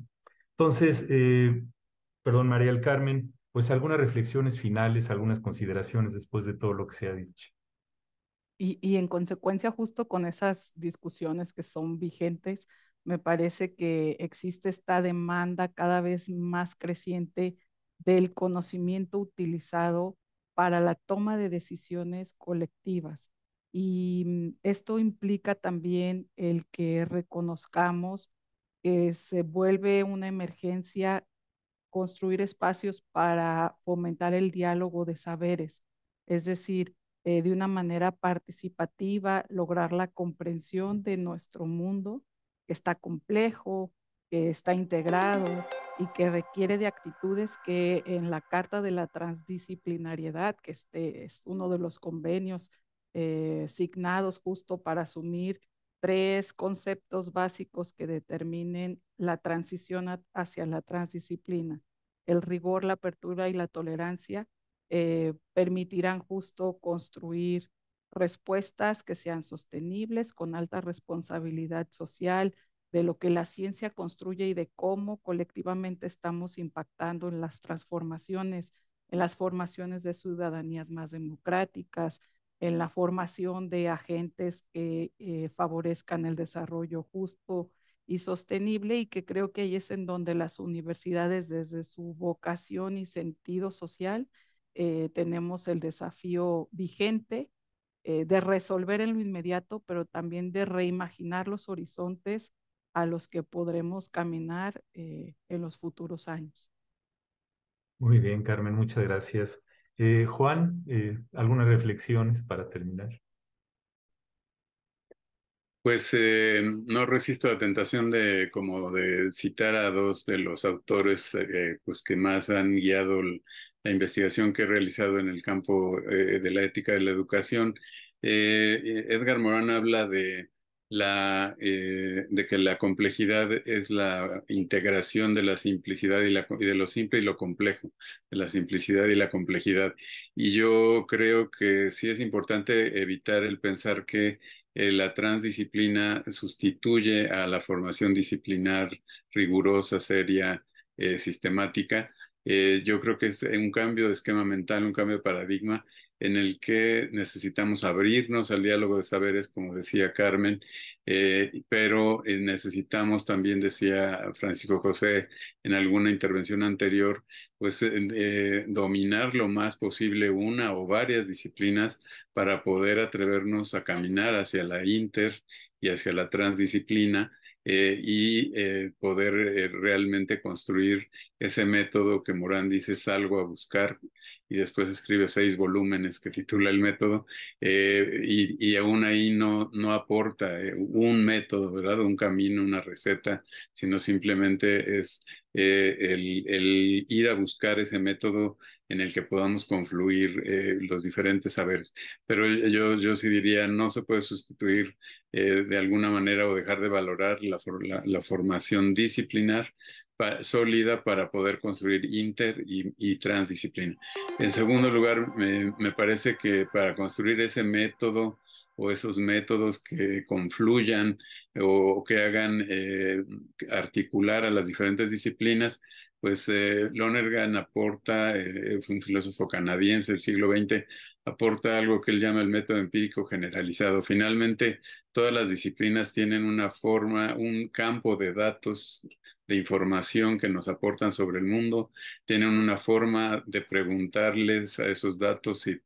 Entonces, eh, perdón, María del Carmen, pues algunas reflexiones finales, algunas consideraciones después de todo lo que se ha dicho. Y, y en consecuencia, justo con esas discusiones que son vigentes, me parece que existe esta demanda cada vez más creciente del conocimiento utilizado para la toma de decisiones colectivas. Y mm, esto implica también el que reconozcamos que se vuelve una emergencia construir espacios para fomentar el diálogo de saberes, es decir, eh, de una manera participativa, lograr la comprensión de nuestro mundo, que está complejo, que está integrado y que requiere de actitudes que en la Carta de la Transdisciplinariedad, que este es uno de los convenios eh, signados justo para asumir tres conceptos básicos que determinen la transición hacia la transdisciplina. El rigor, la apertura y la tolerancia eh, permitirán justo construir respuestas que sean sostenibles, con alta responsabilidad social de lo que la ciencia construye y de cómo colectivamente estamos impactando en las transformaciones, en las formaciones de ciudadanías más democráticas, en la formación de agentes que eh, favorezcan el desarrollo justo, sostenible y que creo que ahí es en donde las universidades desde su vocación y sentido social eh, tenemos el desafío vigente eh, de resolver en lo inmediato, pero también de reimaginar los horizontes a los que podremos caminar eh, en los futuros años. Muy bien, Carmen, muchas gracias. Juan, algunas reflexiones para terminar. Pues eh, no resisto la tentación de como de citar a dos de los autores eh, pues que más han guiado la investigación que he realizado en el campo eh, de la ética de la educación. Edgar Morán habla de la, de que la complejidad es la integración de la simplicidad y, la, y, de lo simple y lo complejo, de la simplicidad y la complejidad. Y yo creo que sí es importante evitar el pensar que eh, la transdisciplina sustituye a la formación disciplinar rigurosa, seria, eh, sistemática. Eh, yo creo que es un cambio de esquema mental, un cambio de paradigma en el que necesitamos abrirnos al diálogo de saberes, como decía Carmen, eh, pero eh, necesitamos también, decía Francisco José en alguna intervención anterior, pues eh, dominar lo más posible una o varias disciplinas para poder atrevernos a caminar hacia la inter y hacia la transdisciplina eh, y eh, poder eh, realmente construir ese método que Morán dice algo a buscar y después escribe seis volúmenes que titula el método y, y, aún ahí no, no aporta un método, ¿verdad? Un camino, una receta, sino simplemente es eh, el, ir a buscar ese método en el que podamos confluir eh, los diferentes saberes. Pero yo, sí diría, no se puede sustituir eh, de alguna manera o dejar de valorar la, formación disciplinar sólida para poder construir inter y, transdisciplina. En segundo lugar, me parece que para construir ese método, o esos métodos que confluyan o que hagan eh, articular a las diferentes disciplinas, pues eh, Lonergan aporta, eh, un filósofo canadiense del siglo XX, aporta algo que él llama el método empírico generalizado. Finalmente, todas las disciplinas tienen una forma, un campo de datos de información que nos aportan sobre el mundo, tienen una forma de preguntarles a esos datos y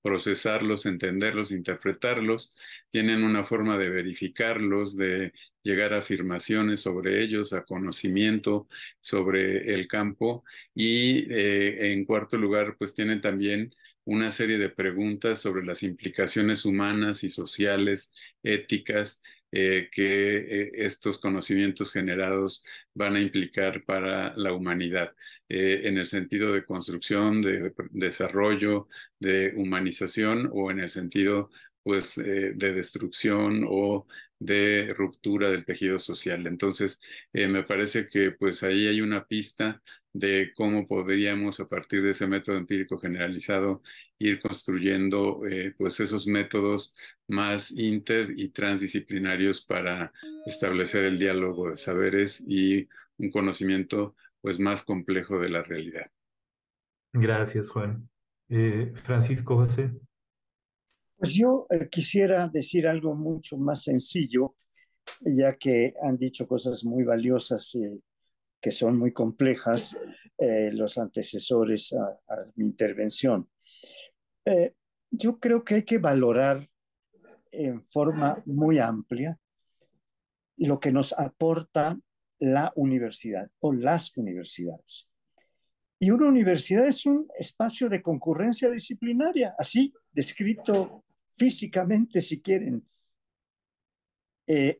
procesarlos, entenderlos, interpretarlos, tienen una forma de verificarlos, de llegar a afirmaciones sobre ellos, a conocimiento sobre el campo y eh, en cuarto lugar, pues tienen también una serie de preguntas sobre las implicaciones humanas y sociales, éticas, eh, que eh, estos conocimientos generados van a implicar para la humanidad, eh, en el sentido de construcción, de, de, desarrollo, de humanización o en el sentido pues, de destrucción o de ruptura del tejido social. Entonces, eh, me parece que pues ahí hay una pista de cómo podríamos a partir de ese método empírico generalizado ir construyendo eh, pues esos métodos más inter y transdisciplinarios para establecer el diálogo de saberes y un conocimiento pues más complejo de la realidad. Gracias, Juan. Eh, Francisco José. Pues yo eh, quisiera decir algo mucho más sencillo, ya que han dicho cosas muy valiosas y eh, que son muy complejas eh, los antecesores a mi intervención. yo creo que hay que valorar en forma muy amplia lo que nos aporta la universidad o las universidades. Y una universidad es un espacio de concurrencia disciplinaria, así descrito físicamente si quieren. Eh,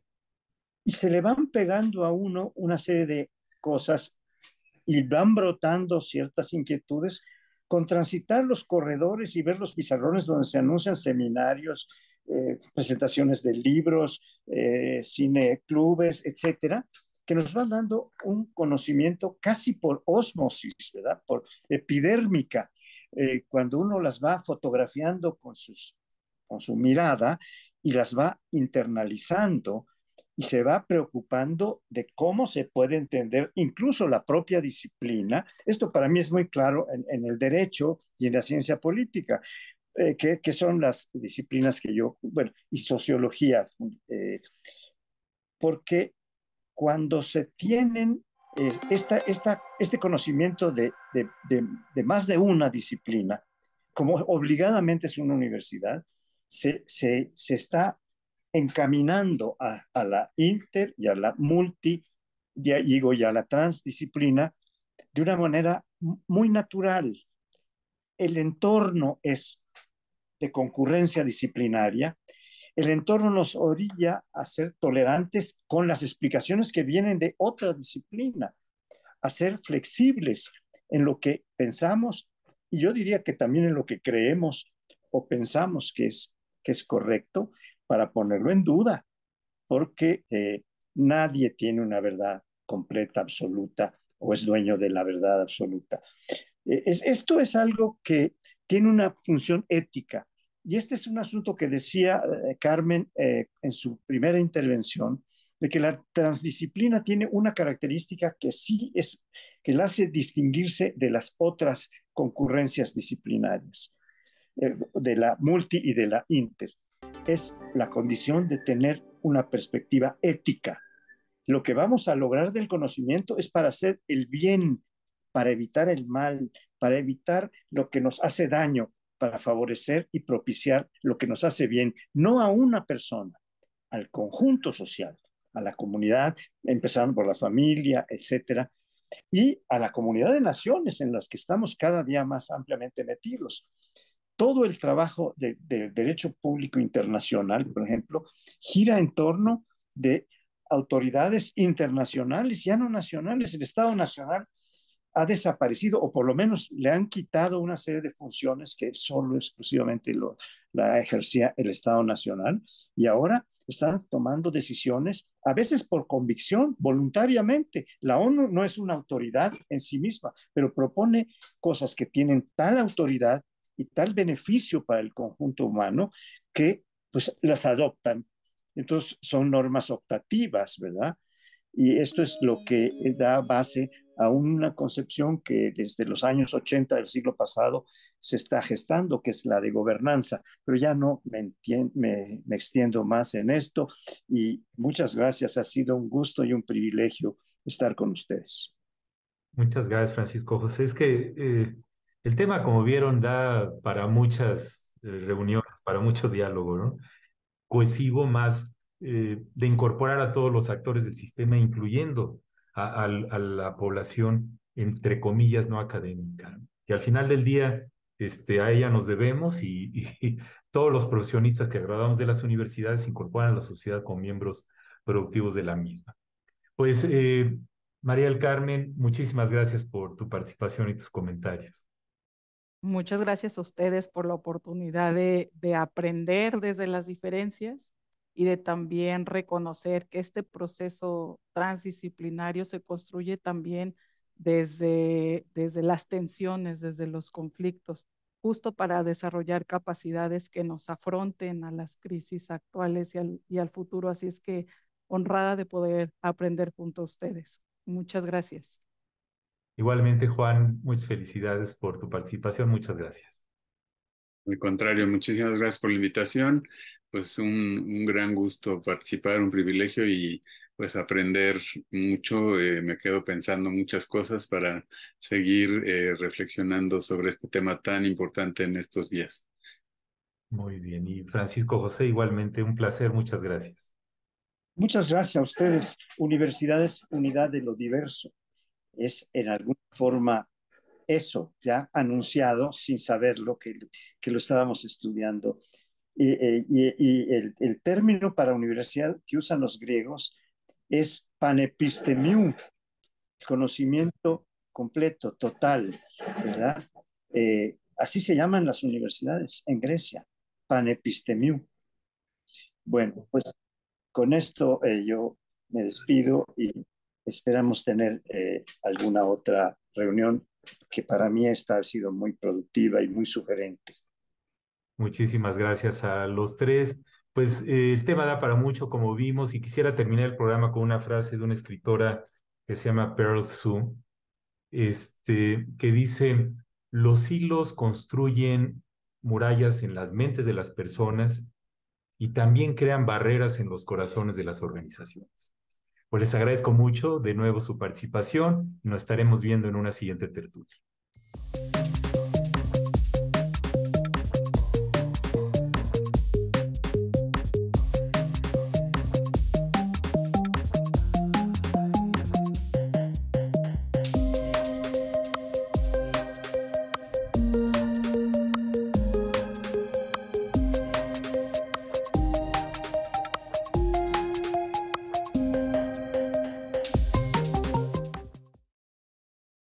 y se le van pegando a uno una serie de cosas y van brotando ciertas inquietudes con transitar los corredores y ver los pizarrones donde se anuncian seminarios, eh, presentaciones de libros, eh, cine clubes, etcétera, que nos van dando un conocimiento casi por osmosis, ¿verdad? Por epidérmica, cuando uno las va fotografiando con sus con su mirada y las va internalizando y se va preocupando de cómo se puede entender incluso la propia disciplina. Esto para mí es muy claro en, el derecho y en la ciencia política, eh, que, son las disciplinas que yo, bueno, y sociología, eh, porque cuando se tienen eh, este conocimiento de más de una disciplina, como obligadamente es una universidad, se, está encaminando a, la inter y a la multi, la transdisciplina de una manera muy natural. El entorno es de concurrencia disciplinaria. El entorno nos orilla a ser tolerantes con las explicaciones que vienen de otra disciplina, a ser flexibles en lo que pensamos y yo diría que también en lo que creemos o pensamos que es que es correcto para ponerlo en duda, porque eh, nadie tiene una verdad completa, absoluta, o es dueño de la verdad absoluta. Eh, esto es algo que tiene una función ética. Y este es un asunto que decía eh, Carmen en su primera intervención, de que la transdisciplina tiene una característica que sí es, que la hace distinguirse de las otras concurrencias disciplinarias. Eh, de la multi y de la inter. Es la condición de tener una perspectiva ética. Lo que vamos a lograr del conocimiento es para hacer el bien, para evitar el mal, para evitar lo que nos hace daño, para favorecer y propiciar lo que nos hace bien, no a una persona, al conjunto social, a la comunidad, empezando por la familia, etcétera, y a la comunidad de naciones en las que estamos cada día más ampliamente metidos todo el trabajo del derecho público internacional, por ejemplo, gira en torno de autoridades internacionales, ya no nacionales. El Estado Nacional ha desaparecido, o por lo menos le han quitado una serie de funciones que solo exclusivamente la ejercía el Estado Nacional, y ahora están tomando decisiones, a veces por convicción, voluntariamente. La ONU no es una autoridad en sí misma, pero propone cosas que tienen tal autoridad y tal beneficio para el conjunto humano que pues las adoptan. Entonces son normas optativas, ¿verdad? Y esto es lo que da base a una concepción que desde los años 80 del siglo pasado se está gestando, que es la de gobernanza. Pero ya no me, extiendo más en esto y muchas gracias. Ha sido un gusto y un privilegio estar con ustedes. Muchas gracias, Francisco José. Es que eh, el tema, como vieron, da para muchas eh, reuniones, para mucho diálogo, ¿no? Cohesivo más eh, de incorporar a todos los actores del sistema, incluyendo a, la población, entre comillas, no académica. Y al final del día, este, a ella nos debemos y, todos los profesionistas que graduamos de las universidades incorporan a la sociedad con miembros productivos de la misma. Pues, eh, María del Carmen, muchísimas gracias por tu participación y tus comentarios. Muchas gracias a ustedes por la oportunidad de, aprender desde las diferencias y de también reconocer que este proceso transdisciplinario se construye también desde, desde las tensiones, desde los conflictos, justo para desarrollar capacidades que nos afronten a las crisis actuales y y al futuro. Así es que honrada de poder aprender junto a ustedes. Muchas gracias. Igualmente, Juan, muchas felicidades por tu participación. Muchas gracias. Al contrario, muchísimas gracias por la invitación. Pues un, gran gusto participar, un privilegio y pues aprender mucho. Eh, me quedo pensando muchas cosas para seguir eh, reflexionando sobre este tema tan importante en estos días. Muy bien. Y Francisco José, igualmente un placer. Muchas gracias. Muchas gracias a ustedes. Universidades, unidad de lo diverso es en alguna forma eso ya anunciado sin saberlo que, que lo estábamos estudiando. Y, eh, el, término para universidad que usan los griegos es el conocimiento completo, total, ¿verdad? Eh, así se llaman las universidades en Grecia, panepistemium. Bueno, pues con esto eh, yo me despido y Esperamos tener eh, alguna otra reunión que para mí esta ha sido muy productiva y muy sugerente. Muchísimas gracias a los tres. Pues eh, el tema da para mucho, como vimos, y quisiera terminar el programa con una frase de una escritora que se llama Pearl Sue, este, que dice, los hilos construyen murallas en las mentes de las personas y también crean barreras en los corazones de las organizaciones. Pues les agradezco mucho de nuevo su participación. Nos estaremos viendo en una siguiente tertulia.